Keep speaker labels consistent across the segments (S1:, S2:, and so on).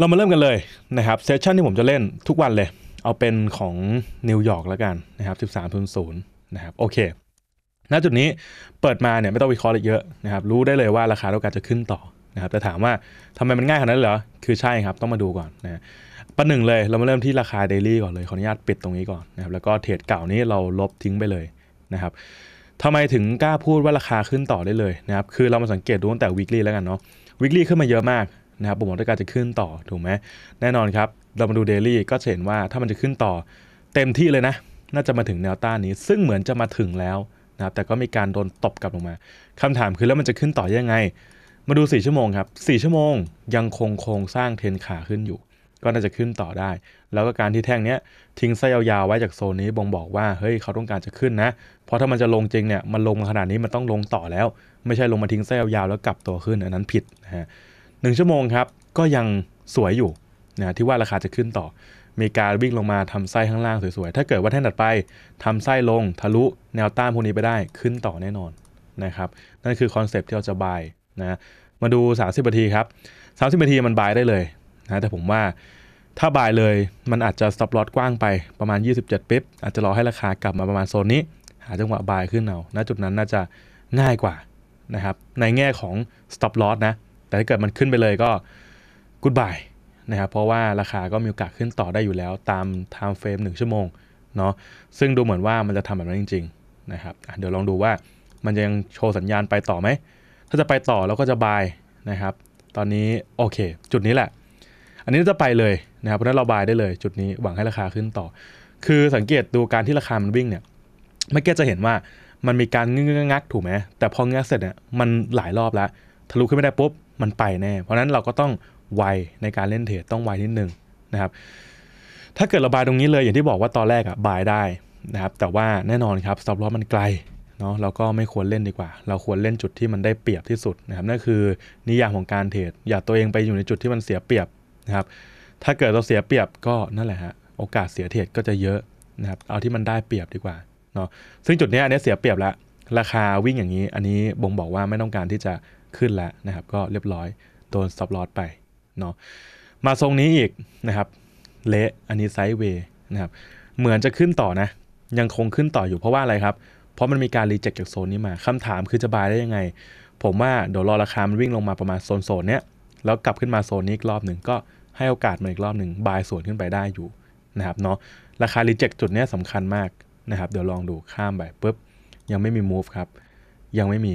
S1: เรามาเริ่มกันเลยนะครับเซสชันที่ผมจะเล่นทุกวันเลย เอาเป็นของนิวยอร์กแล้วกันนะครับ 13.0นะครับโอเคณจุดนี้เปิดมาเนี่ยไม่ต้องวิเคราะห์อะไรเยอะนะครับรู้ได้เลยว่าราคาโอกาสจะขึ้นต่อนะครับแต่ถามว่าทำไมมันง่ายขนาดนั้นเหรอ คือใช่ครับ ต้องมาดูก่อนนะประหนึ่งเลยเรามาเริ่มที่ราคาเดลี่ก่อนเลย ขออนุญาตปิดตรงนี้ก่อนนะครับแล้วก็เทรดเก่านี้เราลบทิ้งไปเลยนะครับทำไมถึงกล้าพูดว่าราคาขึ้นต่อได้เลยนะครับคือเรามาสังเกตดูตั้งแต่วิกลี่แล้วกันเนาะวิกลี่ขึ้นมาเยอะมากนะครับผมต้อาการจะขึ้นต่อถูกไหมแน่นอนครับ เรามาดูเดลี่ก็เห็นว่าถ้ามันจะขึ้นต่อเต็มที่เลยนะ น่าจะมาถึงแนวต้านนี้ ซึ่งเหมือนจะมาถึงแล้วนะครับแต่ก็มีการโดนตบกลับลงมา คำถามคือแล้วมันจะขึ้นต่อยังไง มาดู4ชั่วโมงครับ4ชั่วโมงยังคงโครงสร้างเทนขาขึ้นอยู่ก็น่าจะขึ้นต่อได้ แล้วก็การที่แท่งนี้ทิ้งไส้ยาวๆ ไว้จากโซนนี้ บ่งบอกว่าเฮ้ยเขาต้องการจะขึ้นนะเพราะถ้ามันจะลงจริงเนี่ยมันลงมาขนาดนี้มันต้องลงต่อแล้ว ไม่ใช่ลงมาทิ้งไส้ยาวๆแล้วกลับตัวขึ้นอันนั้นผิดนะฮะ1 ชั่วโมงครับ ก็ยังสวยอยู่นะที่ว่าราคาจะขึ้นต่อมีการวิ่งลงมาทำไส้ข้างล่างสวย ๆ ถ้าเกิดว่าแท่นถัดไป ทำไส้ลง ทะลุแนวต้านพวกนี้ไปได้ขึ้นต่อแน่นอนนะครับนั่นคือคอนเซปที่เราจะบายนะมาดู 30นาทีครับ 30นาทีมันบายได้เลยนะแต่ผมว่าถ้าบายเลยมันอาจจะสต็อปลอตกว้างไปประมาณ 27ปิ๊บอาจจะรอให้ราคากลับมาประมาณโซนนี้ หาจังหวะบายขึ้นเอาณจุดนั้นน่าจะง่ายกว่านะครับในแง่ของ stop loss นะแต่ถ้าเกิดมันขึ้นไปเลยก็กูดบายนะครับ เพราะว่าราคาก็มีโอกาสขึ้นต่อได้อยู่แล้วตามไทม์เฟรม1ชั่วโมงเนาะ ซึ่งดูเหมือนว่ามันจะทำแบบนั้นจริง ๆนะครับเดี๋ยวลองดูว่ามันยังโชว์สัญญาณไปต่อไหม ถ้าจะไปต่อเราก็จะบายนะครับ ตอนนี้โอเคจุดนี้แหละ อันนี้จะไปเลยนะครับ เพราะนั้นเราบายได้เลย จุดนี้หวังให้ราคาขึ้นต่อ คือสังเกตดูการที่ราคามันวิ่งเนี่ยไม่แก็จะเห็นว่ามันมีการงึกงักถูกไหม แต่พอเงี้ยเสร็จเนี่ยมันหลายรอบแล้วทะลุขึ้นไม่ได้ปุ๊บมันไปแน่ เพราะนั้นเราก็ต้องไวในการเล่นเทรดต้องไวนิดนึงนะครับ ถ้าเกิดเราบายตรงนี้เลยอย่างที่บอกว่าตอนแรกอะบายได้นะครับ แต่ว่าแน่นอนครับสต็อปลอสมันไกลเนาะ เราก็ไม่ควรเล่นดีกว่า เราควรเล่นจุดที่มันได้เปรียบที่สุดนะครับ นั่นคือนิยามของการเทรด อย่าตัวเองไปอยู่ในจุดที่มันเสียเปรียบนะครับ ถ้าเกิดเราเสียเปรียบก็นั่นแหละฮะ โอกาสเสียเทรดก็จะเยอะนะครับ เอาที่มันได้เปรียบดีกว่าเนาะ ซึ่งจุดนี้อันนี้เสียเปรียบละราคาวิ่งอย่างนี้ อันนี้บ่งบอกว่าไม่ต้องการที่จะขึ้นแล้วนะครับก็เรียบร้อย โดนสต็อปลอ s ไปเนาะมาทรงนี้อีกนะครับเละ อันนี้ไซด์เวย์นะครับเหมือนจะขึ้นต่อนะ ยังคงขึ้นต่ออยู่เพราะว่าอะไรครับ เพราะมันมีการรีเจ็คจากโซนนี้มา คำถามคือจะบายได้ยังไง ผมว่าเดี๋ยวรอราคามันวิ่งลงมาประมาณโซนโซนเนี้ยแล้วกลับขึ้นมาโซนนี้อีกรอบหนึ่งก็ให้โอกาสมันอีกรอบหนึ่งบายส่วนขึ้นไปได้อยู่นะครับเนาะราคารีเจ็คจุดนี้สำคัญมากนะครับ เดี๋ยวลองดูข้ามไปปุ๊บยังไม่มีมูฟครับยังไม่มี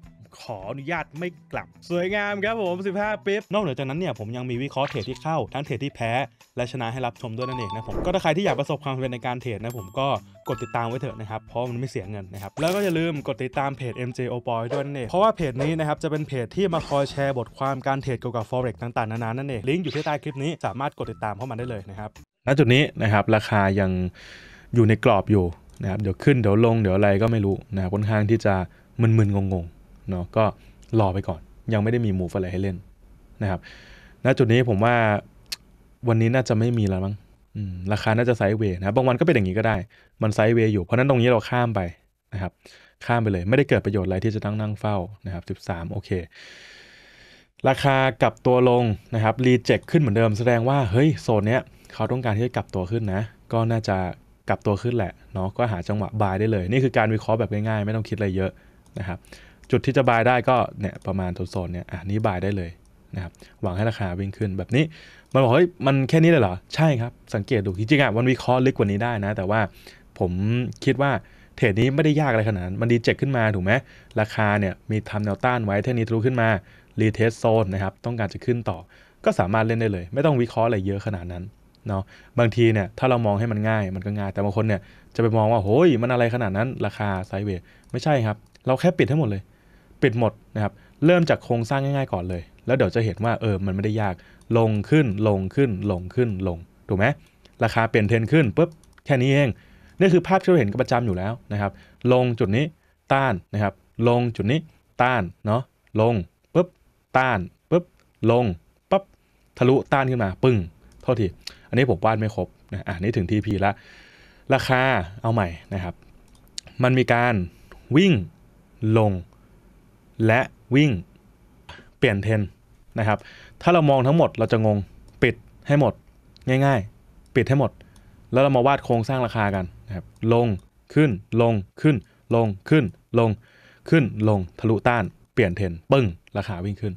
S1: ขออนุญาตไม่กลับสวยงามครับผม 15ปิ๊บนอกเหนือจากนั้นเนี่ยผมยังมีวิเคราะห์เทรดที่เข้าทั้งเทรดที่แพ้ และชนะให้รับชมด้วยนั่นเองนะผม ก็ถ้าใครที่อยากประสบความสำเร็จในการเทรดนะผมก็กดติดตามไว้เถอะนะครับ เพราะมันไม่เสียเงินนะครับ แล้วก็อย่าลืมกดติดตามเพจ MJ o p o y ด้วยนั่นเองเพราะว่าเพจนี้นะครับจะเป็นเพจที่มาคอยแชร์บทความการเทรดเกี่ยวกับ forex ต่าง ๆ นานานั่นเองลิงก์อยู่ที่ใต้คลิปนี้สามารถกดติดตามเข้ามาได้เลยนะครับณจุดนี้นะครับราคายังอยู่ในกรอบอยู่นะครับเดี๋ยวขึ้นเดี๋ยวลง เดี๋ยวอะไรก็ไม่รู้นะค่อนข้างที่จะมึนๆงงๆเนาะก็รอไปก่อนยังไม่ได้มีมูฟอะไรให้เล่นนะครับณจุดนี้ผมว่าวันนี้น่าจะไม่มีแล้วมั้งราคาน่าจะไซด์เวย์นะบางวันก็เป็นอย่างนี้ก็ได้ มันไซด์เวย์อยู่ เพราะนั้นตรงนี้เราข้ามไปนะครับ ข้ามไปเลย ไม่ได้เกิดประโยชน์อะไรที่จะต้องนั่งเฝ้านะครับ13 โอเค ราคากลับตัวลงนะครับรีเจ็คขึ้นเหมือนเดิมแสดงว่าเฮ้ยโซนเนี้ย เขาต้องการที่จะกลับตัวขึ้นนะ ก็น่าจะกลับตัวขึ้นแหละเนาะก็หาจังหวะบายได้เลย นี่คือการวิเคราะห์แบบง่ายๆไม่ต้องคิดอะไรเยอะนะครับจุดที่จะบายได้ก็เนี่ยประมาณโซนเนี่ยอ่นนี้บายได้เลยนะครับหวังให้ราคาวิ่งขึ้นแบบนี้มันบอกเฮ้ยมันแค่นี้เลยเหรอ ใช่ครับ สังเกตดู จริงๆอ่ะมันวิเคราะห์ลึกกว่านี้ได้นะ แต่ว่าผมคิดว่า เทรดนี้ไม่ได้ยากอะไรขนาดนั้นมันดีเจ็คขึ้นมาถูกไหม ราคาเนี่ยมีทำแนวต้านไว้ เท่านี้ทะลุขึ้นมารีเทสโซนนะครับต้องการจะขึ้นต่อ ก็สามารถเล่นได้เลย ไม่ต้องวิเคราะห์อะไรเยอะขนาดนั้นเนาะบางทีเนี่ยถ้าเรามองให้มันง่ายมันก็ง่ายแต่บางคนเนี่ยจะไปมองว่าโฮ้ยมันอะไรขนาดนั้น ราคาไซเวทไม่ใช่ครับเราแค่ปิดให้หมดเลยปิดหมดนะครับ เริ่มจากโครงสร้างง่ายๆก่อนเลย แล้วเดี๋ยวจะเห็นว่าเออ มันไม่ได้ยาก ลงขึ้น ลงขึ้น ลงขึ้น ลง ถูกไหมราคาเปลี่ยนเทรนขึ้นปุ๊บ แค่นี้เอง นี่คือภาพที่เราเห็นกันประจำอยู่แล้วนะครับ ลงจุดนี้ต้านนะครับ ลงจุดนี้ต้านเนาะ ลงปุ๊บ ต้านปุ๊บ ลงปุ๊บ ทะลุต้านขึ้นมา ปึ้งโทษทีอันนี้ผมวาดไม่ครบนะอ่านี่ถึงทีพีละ ราคาเอาใหม่นะครับ มันมีการวิ่งลงและวิ่งเปลี่ยนเทนนะครับ ถ้าเรามองทั้งหมดเราจะงงปิดให้หมด ง่ายๆ ปิดให้หมด แล้วเรามาวาดโครงสร้างราคากันนะครับลงขึ้นลงขึ้น ลงขึ้น ลงขึ้น ลงทะลุต้าน เปลี่ยนเทนปึ้งราคาวิ่งขึ้น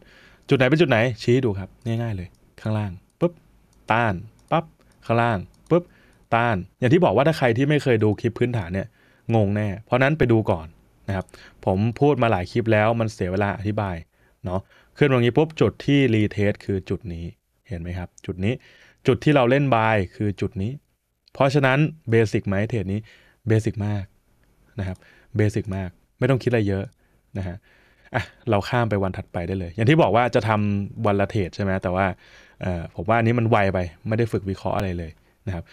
S1: จุดไหนเป็นจุดไหนชี้ดูครับง่ายๆ เลย ข้างล่างปุ๊บต้านปั๊บข้างล่างปุ๊บต้าน อย่างที่บอกว่าถ้าใครที่ไม่เคยดูคลิปพื้นฐานเนี่ยงงแน่เพราะนั้นไปดูก่อนนะครับผมพูดมาหลายคลิปแล้วมันเสียเวลาอธิบายเนาะขึ้นตรงนี้ปุ๊บจุดที่รีเทสคือจุดนี้เห็นไหมครับจุดนี้จุดที่เราเล่นบายคือจุดนี้ เพราะฉะนั้นเบสิกไหมเทรดนี้เบสิกมากนะครับเบสิกมากไม่ต้องคิดอะไรเยอะนะฮะอ่ะเราข้ามไปวันถัดไปได้เลย อย่างที่บอกว่าจะทำวันละเทรดใช่ไหมแต่ว่าผมว่านี้มันไวไปไม่ได้ฝึกวิเคราะห์อะไรเลยนะครับ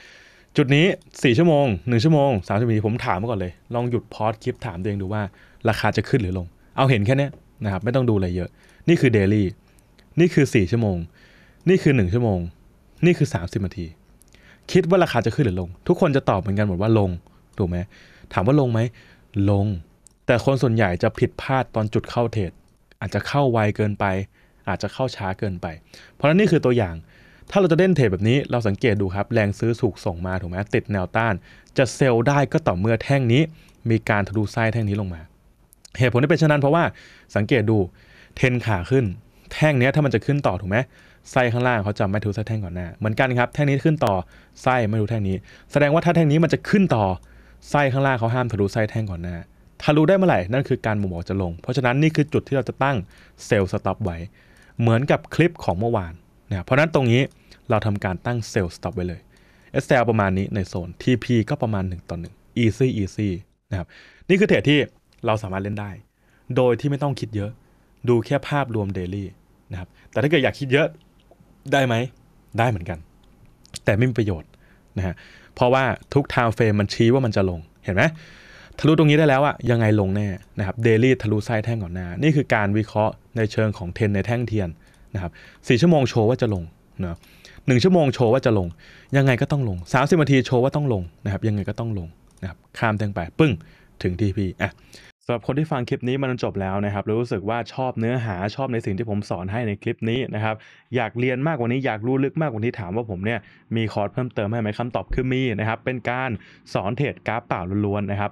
S1: จุดนี้ 4 ชั่วโมง 1 ชั่วโมง3ชั่วโมงผมถามมาก่อนเลย ลองหยุดพอดคลิปถามตัวเองดูว่าราคาจะขึ้นหรือลง เอาเห็นแค่นี้นะครับไม่ต้องดูอะไรเยอะ นี่คือเดลี่นี่คือ4ชั่วโมง นี่คือ 1 ชั่วโมง นี่คือ30นาทีคิดว่าราคาจะขึ้นหรือลง ทุกคนจะตอบเหมือนกันหมดว่าลงถูกไหมถามว่าลงไหมลง แต่คนส่วนใหญ่จะผิดพลาดตอนจุดเข้าเทรดอาจจะเข้าไวเกินไป อาจจะเข้าช้าเกินไป เพราะนั้นนี่คือตัวอย่างถ้าเราจะเล่นเทรดแบบนี้เราสังเกตดูครับ แรงซื้อถูกส่งมาถูกไหมติดแนวต้าน จะเซลล์ได้ก็ต่อเมื่อแท่งนี้ มีการทะลุไส้แท่งนี้ลงมา เหตุผลที่เป็นเช่นนั้นเพราะว่าสังเกตดูเทนขาขึ้น แท่งนี้ถ้ามันจะขึ้นต่อถูกไหมไส้ข้างล่างเขาจะไม่ทะลุไส้แท่งก่อนหน้าเหมือนกันครับแท่งนี้ขึ้นต่อไส้ไม่ทะลุแท่งนี้ แสดงว่าถ้าแท่งนี้มันจะขึ้นต่อไส้ข้างล่างเขาห้ามทะลุไส้แท่งก่อนหน้าทะลุได้เมื่อไหร่นั่นคือการหม่นบอกจะลง เพราะฉะนั้นนี่คือจุดที่เราจะตั้งเซลล์สต็อปไว้ เหมือนกับคลิปของเมื่อวานนะเพราะนั้นตรงนี้เราทำการตั้งเซลล์สต็อปไว้เลย SL ประมาณนี้ในโซน TP ก็ประมาณ 1ต่อ1 easy easy นะครับนี่คือเทรดที่เราสามารถเล่นได้ โดยที่ไม่ต้องคิดเยอะดูแค่ภาพรวม daily นะครับแต่ถ้าเกิดอยากคิดเยอะได้ไหมได้เหมือนกัน แต่ไม่มีประโยชน์นะฮะเพราะว่าทุกทาวเฟรมมันชี้ว่ามันจะลงเห็นไหมทะลุตรงนี้ได้แล้วอะยังไงลงแน่นะครับเดลี่ทะลุไส้แท่งก่อนหน้านี่คือการวิเคราะห์ในเชิงของเทนในแท่งเทียนนะครับสี่ชั่วโมงโชว์ว่าจะลงนะหนึ่งชั่วโมงโชว์ว่าจะลง ยังไงก็ต้องลงสสามิบนาทีโชว์ว่าต้องลงนะครับยังไงก็ต้องลงนะครับข้ามแตงไปปึ้งถึงทีี่อ่ะสำหรับคนที่ฟังคลิปนี้มันจบแล้วนะครับรู้สึกว่าชอบเนื้อหาชอบในสิ่งที่ผมสอนให้ในคลิปนี้นะครับอยากเรียนมากกว่านี้อยากรู้ลึกมากกว่านี้ถามว่าผมเนี่ยมีคอร์สเพิ่มเติมให้ไหมคำตอบคือมีนะครับเป็นการสอนเทรดกราฟเปล่าล้วนๆนะครับ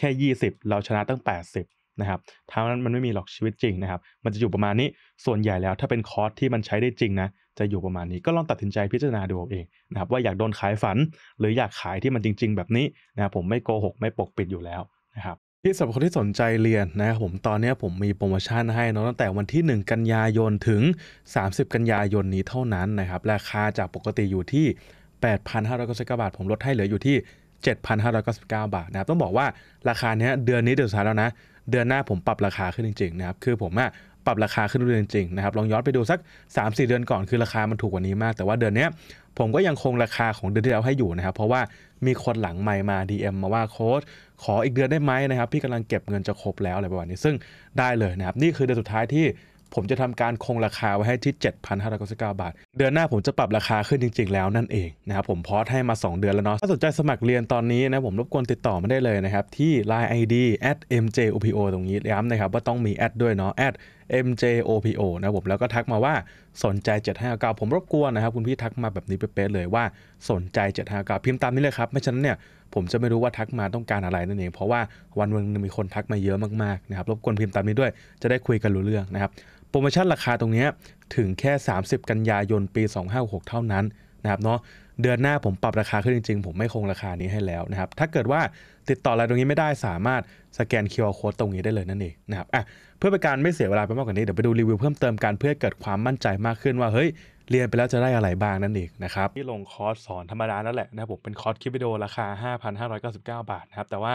S1: แค่ 20 เราชนะตั้ง 80 นะครับทั้งนั้นมันไม่มีหรอกชีวิตจริงนะครับ มันจะอยู่ประมาณนี้ ส่วนใหญ่แล้วถ้าเป็นคอร์สที่มันใช้ได้จริงนะ จะอยู่ประมาณนี้ก็ลองตัดสินใจพิจารณาดูเองนะครับว่าอยากโดนขายฝันหรืออยากขายที่มันจริง ๆ แบบนี้นะครับผมไม่โกหก ไม่ปกปิดอยู่แล้วนะครับที่สำหรับคนที่สนใจเรียนนะครับผมตอนนี้ผมมีโปรโมชั่นให้นะตั้งแต่วันที่ 1 กันยายนถึง 30 กันยายนนี้เท่านั้นนะครับราคาจากปกติอยู่ที่ 8,599บาทผมลดให้เหลืออยู่ที่7,599 บาทนะครับต้องบอกว่าราคาเนี้ยเดือนนี้เดือนสุดท้ายแล้วนะเดือนหน้าผมปรับราคาขึ้นจริงๆนะครับคือผมอะปรับราคาขึ้นเรื่อยจริงนะครับลองย้อนไปดูสัก3-4 เดือนก่อนคือราคามันถูกกว่านี้มาก แต่ว่าเดือนนี้ผมก็ยังคงราคาของเดือนที่แล้วให้อยู่นะครับเพราะว่ามีคนหลังใหม่มา DM มาว่าโค้ดขออีกเดือนได้ไหมนะครับ พี่กำลังเก็บเงินจะครบแล้วอะไรประมาณนี้ซึ่งได้เลยนะครับนี่คือเดือนสุดท้ายที่ผมจะทำการคงราคาไว้ให้ที่ 7,599บาท เดือนหน้าผมจะปรับราคาขึ้นจริงๆแล้วนั่นเองนะครับผมพอให้มา 2 เดือนแล้วเนาะ ถ้าสนใจสมัครเรียนตอนนี้นะผมรบกวนติดต่อมาได้เลยนะครับที่ Line ID @mjopo ตรงนี้ย้ำนะครับว่าต้องมีแอดด้วยเนาะ @mjopo นะผมแล้วก็ทักมาว่าสนใจ759ผมรบกวนนะครับ คุณพี่ทักมาแบบนี้เป๊ะเลยว่าสนใจ759พิมพ์ตามนี้เลยครับไม่ฉะนั้นเนี่ยผมจะไม่รู้ว่าทักมาต้องการอะไรนั่นเอง เพราะว่าวันวันมีคนทักมาเยอะมากๆนะครับรบกวนพิมพ์ตามนี้ด้วยจะได้คุยกันรู้เรื่องนะครับโปรโมชั่นราคาตรงนี้ถึงแค่ 30 กันยายน ปี 2566เท่านั้นนะครับเนาะเดือนหน้าผมปรับราคาขึ้นจริงๆ ผมไม่คงราคานี้ให้แล้วนะครับถ้าเกิดว่าติดต่ออะไรตรงนี้ไม่ได้สามารถสแกน QR Code ตรงนี้ได้เลยนั่นเองนะครับอ่ะเพื่อเป็นการไม่เสียเวลาไปมากกว่านี้ เดี๋ยวไปดูรีวิวเพิ่มเติมการเพื่อเกิดความมั่นใจมากขึ้นว่าเฮ้ยเรียนไปแล้วจะได้อะไรบ้างนั่นเองนะครับที่ลงคอร์สสอนธรรมดานั่นแหละนะผมเป็นคอร์สคลิปวิดีโอราคา 5,599 บาทนะครับแต่ว่า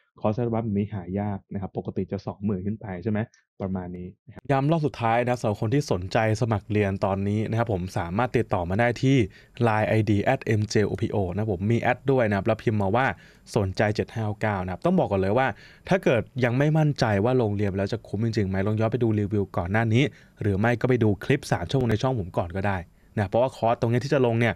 S1: คอร์สบัฟแบบนี้หายากนะครับปกติจะ20,000ขึ้นไปใช่ไหมประมาณนี้นะย้ำรอบสุดท้ายนะสำหรับคนที่สนใจสมัครเรียนตอนนี้นะครับผมสามารถติดต่อมาได้ที่ Line ID at mjopo นะผมมีแอดด้วยนะแล้วพิมพ์มาว่าสนใจ 759นะครับต้องบอกก่อนเลยว่า ถ้าเกิดยังไม่มั่นใจว่าลงเรียน แล้วจะคุ้มจริงๆไหมลองย้อนไปดูรีวิวก่อนหน้านี้ หรือไม่ก็ไปดูคลิป3ชั่วโมงในช่องผมก่อนก็ได้นะเพราะว่าคอร์สตรงนี้ที่จะลงเนี่ย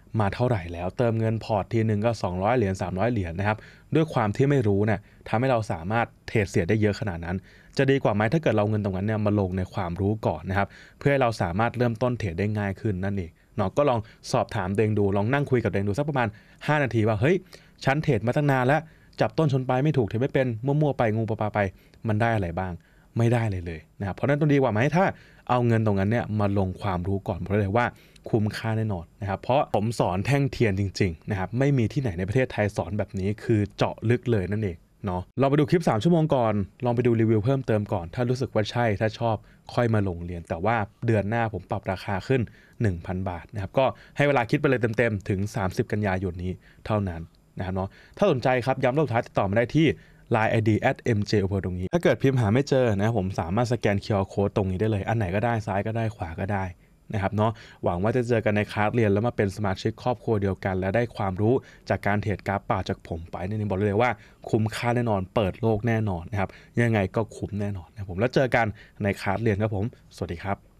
S1: มาเท่าไหร่แล้วเติมเงินพอร์ตทีหนึ่งก็200เหรียญ300เหรียญนะครับด้วยความที่ไม่รู้เนี่ยทำให้เราสามารถเทรดเสียได้เยอะขนาดนั้น จะดีกว่าไหมถ้าเกิดเราเงินตรงนั้นเนี่ยมาลงในความรู้ก่อนนะครับเพื่อให้เราสามารถเริ่มต้นเทรดได้ง่ายขึ้นนั่นเองเนาะก็ลองสอบถามเดงดูลองนั่งคุยกับเดงดูสักประมาณ 5 นาที ว่าเฮ้ยฉันเทรดมาตั้งนานแล้วจับต้นชนปลายไม่ถูกเทรดไม่เป็นมั่วๆไปงูปลาไปมันได้อะไรบ้างไม่ได้เลยเลยนะครับเพราะนั้นต้องดีกว่าไหมถ้าเอาเงินตรงนั้นเนี่ยมาลงความรู้ก่อน เพราะเลยว่าคุ้มค่าแน่นอนนะครับเพราะผมสอนแท่งเทียนจริง ๆ นะครับ ไม่มีที่ไหนในประเทศไทยสอนแบบนี้คือเจาะลึกเลยนั่นเองเนาะลองไปดูคลิป 3 ชั่วโมงก่อน ลองไปดูรีวิวเพิ่มเติมก่อน ถ้ารู้สึกว่าใช่ถ้าชอบค่อยมาลงเรียนแต่ว่าเดือนหน้าผมปรับราคาขึ้น 1,000 บาทนะครับก็ให้เวลาคิดไปเลยเต็มๆถึง 30 กันยายนนี้เท่านั้นนะครับเนาะถ้าสนใจครับย้ำรอบท้ายติดต่อมาได้ที่ Line ID at mj อตรงนี้ ถ้าเกิดพิมพ์หาไม่เจอนะผมสามารถสแกน QR Code ตรงนี้ได้เลยอันไหนก็ได้ซ้ายก็ได้ขวาก็ได้นะครับเนาะหวังว่าจะเจอกันในคลาสเรียนแล้วมาเป็นสมาชิกครอบครัวเดียวกัน และได้ความรู้จากการเทรดกราฟป่าจากผมไปนี่บอกเลยว่าคุ้มค่าแน่นอนเปิดโลกแน่นอนนะครับยังไงก็คุ้มแน่นอนนะผมแล้วเจอกันในคลาสเรียนครับผมสวัสดีครับ